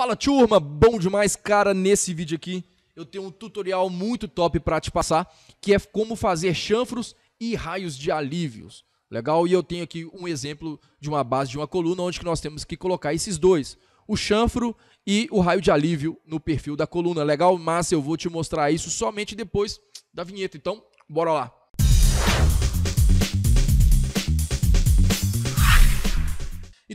Fala turma, bom demais, cara, nesse vídeo aqui eu tenho um tutorial muito top para te passar, que é como fazer chanfros e raios de alívios. Legal? E eu tenho aqui um exemplo de uma base de uma coluna onde que nós temos que colocar esses dois, o chanfro e o raio de alívio no perfil da coluna. Legal? Mas eu vou te mostrar isso somente depois da vinheta. Então, bora lá.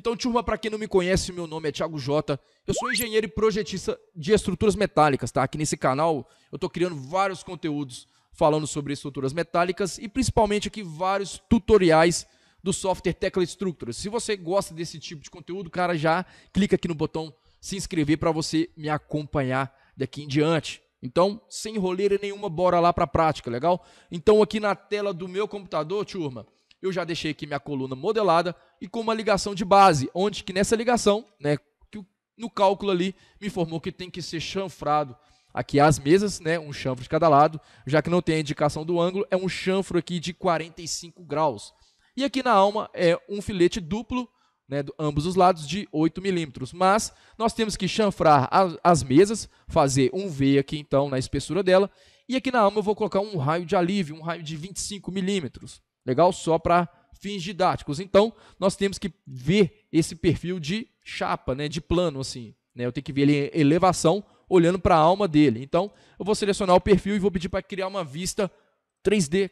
Então, turma, para quem não me conhece, meu nome é Thiago Jota. Eu sou engenheiro e projetista de estruturas metálicas, tá? Aqui nesse canal eu tô criando vários conteúdos falando sobre estruturas metálicas e principalmente aqui vários tutoriais do software Tecla Structures. Se você gosta desse tipo de conteúdo, cara, já clica aqui no botão se inscrever para você me acompanhar daqui em diante. Então, sem roleira nenhuma, bora lá para a prática, legal? Então, aqui na tela do meu computador, turma, eu já deixei aqui minha coluna modelada e com uma ligação de base, onde que nessa ligação, né, que no cálculo ali me informou que tem que ser chanfrado aqui as mesas, né, um chanfro de cada lado, já que não tem a indicação do ângulo, é um chanfro aqui de 45 graus. E aqui na alma é um filete duplo, né, do, ambos os lados de 8 milímetros, mas nós temos que chanfrar as, as mesas, fazer um V aqui então na espessura dela, e aqui na alma eu vou colocar um raio de alívio, um raio de 25 milímetros. Legal? Só para fins didáticos. Então, nós temos que ver esse perfil de chapa, né, de plano assim, né? Eu tenho que ver ele em elevação olhando para a alma dele. Então, eu vou selecionar o perfil e vou pedir para criar uma vista 3D.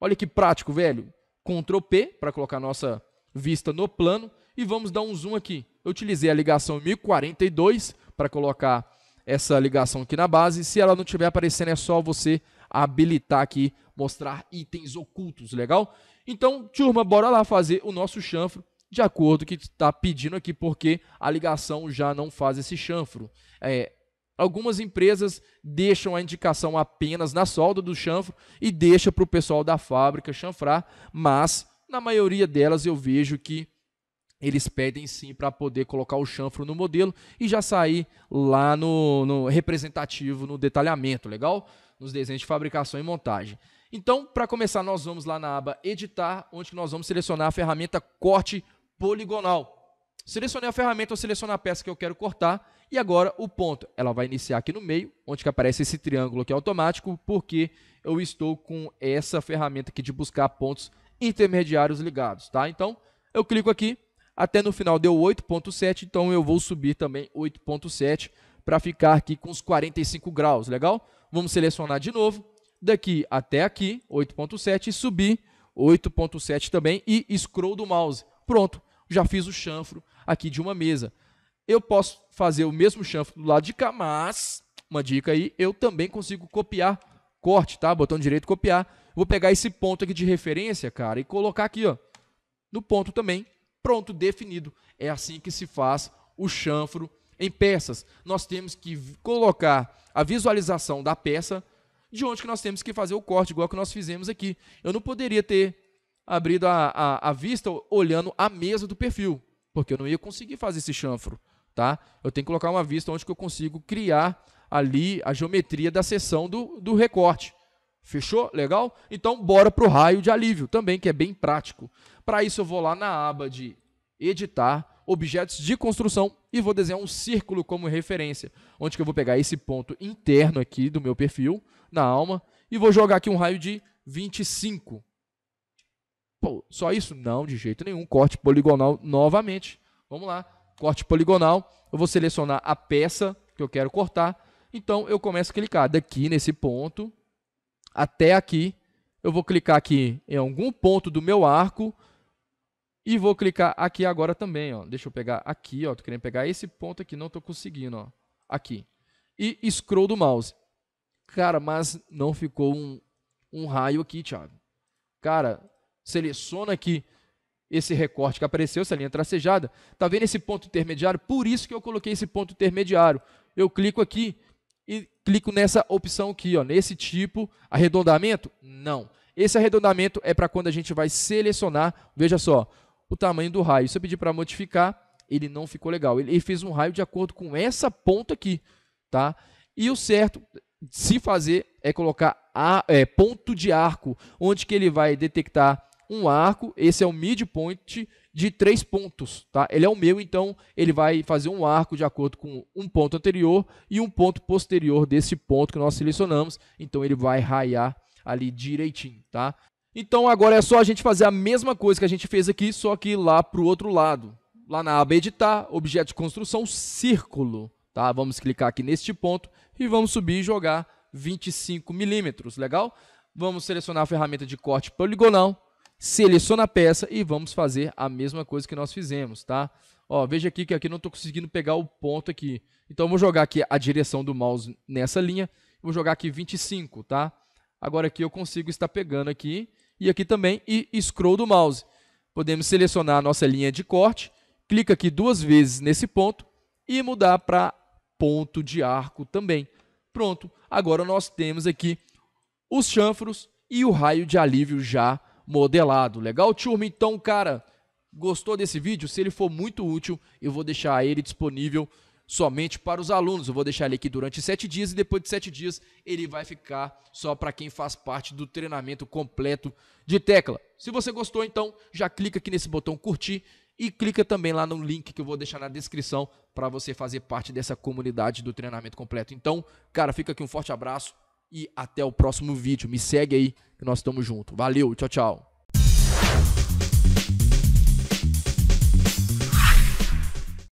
Olha que prático, velho. Ctrl P para colocar nossa vista no plano e vamos dar um zoom aqui. Eu utilizei a ligação 1042 para colocar essa ligação aqui na base. Se ela não estiver aparecendo, é só você habilitar aqui, mostrar itens ocultos, legal? Então, turma, bora lá fazer o nosso chanfro de acordo que está pedindo aqui, porque a ligação já não faz esse chanfro. É, algumas empresas deixam a indicação apenas na solda do chanfro e deixa para o pessoal da fábrica chanfrar, mas na maioria delas eu vejo que eles pedem sim para poder colocar o chanfro no modelo e já sair lá no, no representativo, no detalhamento, legal? Nos desenhos de fabricação e montagem. Então, para começar, nós vamos lá na aba Editar, onde nós vamos selecionar a ferramenta Corte Poligonal. Selecionei a ferramenta, eu seleciono a peça que eu quero cortar e agora o ponto. Ela vai iniciar aqui no meio, onde que aparece esse triângulo aqui automático, porque eu estou com essa ferramenta aqui de buscar pontos intermediários ligados, tá? Então, eu clico aqui, até no final deu 8,7, então eu vou subir também 8,7 para ficar aqui com os 45 graus, legal? Vamos selecionar de novo, daqui até aqui, 8.7 e subir 8.7 também e scroll do mouse. Pronto, já fiz o chanfro aqui de uma mesa. Eu posso fazer o mesmo chanfro do lado de cá, mas, uma dica aí, eu também consigo copiar corte, tá? Botão direito, copiar. Vou pegar esse ponto aqui de referência, cara, e colocar aqui, ó, no ponto também Pronto, definido. É assim que se faz o chanfro em peças. Nós temos que colocar a visualização da peça de onde que nós temos que fazer o corte, igual que nós fizemos aqui. Eu não poderia ter abrido a, a, a vista olhando a mesa do perfil, porque eu não ia conseguir fazer esse chanfro. Tá? Eu tenho que colocar uma vista onde que eu consigo criar ali a geometria da seção do, do recorte. Fechou? Legal? Então, bora para o raio de alívio também, que é bem prático. Para isso, eu vou lá na aba de editar, objetos de construção e vou desenhar um círculo como referência, onde que eu vou pegar esse ponto interno aqui do meu perfil, na alma, e vou jogar aqui um raio de 25. Pô, só isso? Não, de jeito nenhum. Corte poligonal novamente. Vamos lá. Corte poligonal. Eu vou selecionar a peça que eu quero cortar. Então, eu começo a clicar daqui nesse ponto até aqui. Eu vou clicar aqui em algum ponto do meu arco e vou clicar aqui agora também, ó. Deixa eu pegar aqui, ó. Tô querendo pegar esse ponto aqui, não tô conseguindo, ó. Aqui. E scroll do mouse. Cara, mas não ficou um, um raio aqui, Thiago. Cara, seleciona aqui esse recorte que apareceu, essa linha tracejada. Tá vendo esse ponto intermediário? Por isso que eu coloquei esse ponto intermediário. Eu clico aqui clico nessa opção aqui, ó, nesse tipo, arredondamento? Não. Esse arredondamento é para quando a gente vai selecionar, veja só, o tamanho do raio. Se eu pedir para modificar, ele não ficou legal. Ele fez um raio de acordo com essa ponta aqui, tá? E o certo se fazer é colocar a, é, ponto de arco, onde que ele vai detectar um arco, esse é o midpoint de três pontos, tá? Ele é o meu, então ele vai fazer um arco de acordo com um ponto anterior e um ponto posterior desse ponto que nós selecionamos, então ele vai raiar ali direitinho, tá? Então agora é só a gente fazer a mesma coisa que a gente fez aqui, só que lá para o outro lado. Lá na aba editar, objeto de construção, círculo, tá? Vamos clicar aqui neste ponto e vamos subir e jogar 25 milímetros, legal? Vamos selecionar a ferramenta de corte poligonal, seleciona a peça e vamos fazer a mesma coisa que nós fizemos, tá? Ó, veja aqui que aqui não estou conseguindo pegar o ponto aqui. Então, eu vou jogar aqui a direção do mouse nessa linha. Vou jogar aqui 25, tá? Agora aqui eu consigo estar pegando aqui e aqui também e scroll do mouse. Podemos selecionar a nossa linha de corte, clica aqui duas vezes nesse ponto e mudar para ponto de arco também. Pronto, agora nós temos aqui os chanfros e o raio de alívio já modelado. Legal, turma? Então, cara, gostou desse vídeo? Se ele for muito útil, eu vou deixar ele disponível somente para os alunos. Eu vou deixar ele aqui durante sete dias e depois de sete dias ele vai ficar só para quem faz parte do treinamento completo de tecla. Se você gostou, então já clica aqui nesse botão curtir e clica também lá no link que eu vou deixar na descrição para você fazer parte dessa comunidade do treinamento completo. Então, cara, fica aqui um forte abraço. E até o próximo vídeo. Me segue aí que nós estamos junto. Valeu, tchau, tchau.